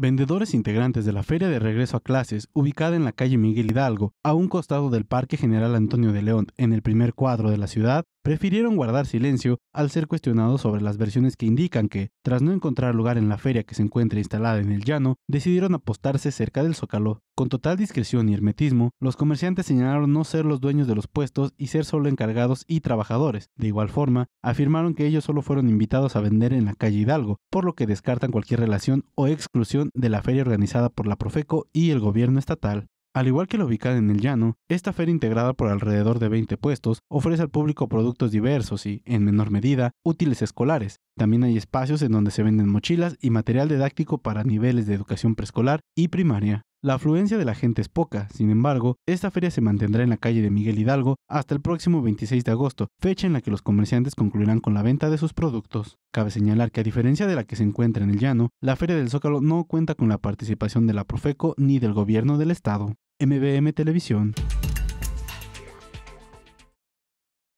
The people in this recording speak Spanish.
Vendedores integrantes de la Feria de Regreso a Clases, ubicada en la calle Miguel Hidalgo, a un costado del Parque General Antonio de León, en el primer cuadro de la ciudad, prefirieron guardar silencio al ser cuestionados sobre las versiones que indican que, tras no encontrar lugar en la feria que se encuentra instalada en el llano, decidieron apostarse cerca del Zócalo. Con total discreción y hermetismo, los comerciantes señalaron no ser los dueños de los puestos y ser solo encargados y trabajadores. De igual forma, afirmaron que ellos solo fueron invitados a vender en la calle Hidalgo, por lo que descartan cualquier relación o exclusión de la feria organizada por la Profeco y el gobierno estatal. Al igual que la ubicada en el llano, esta feria integrada por alrededor de 20 puestos ofrece al público productos diversos y, en menor medida, útiles escolares. También hay espacios en donde se venden mochilas y material didáctico para niveles de educación preescolar y primaria. La afluencia de la gente es poca, sin embargo, esta feria se mantendrá en la calle de Miguel Hidalgo hasta el próximo 26 de agosto, fecha en la que los comerciantes concluirán con la venta de sus productos. Cabe señalar que a diferencia de la que se encuentra en el llano, la Feria del Zócalo no cuenta con la participación de la Profeco ni del gobierno del estado. MBM Televisión.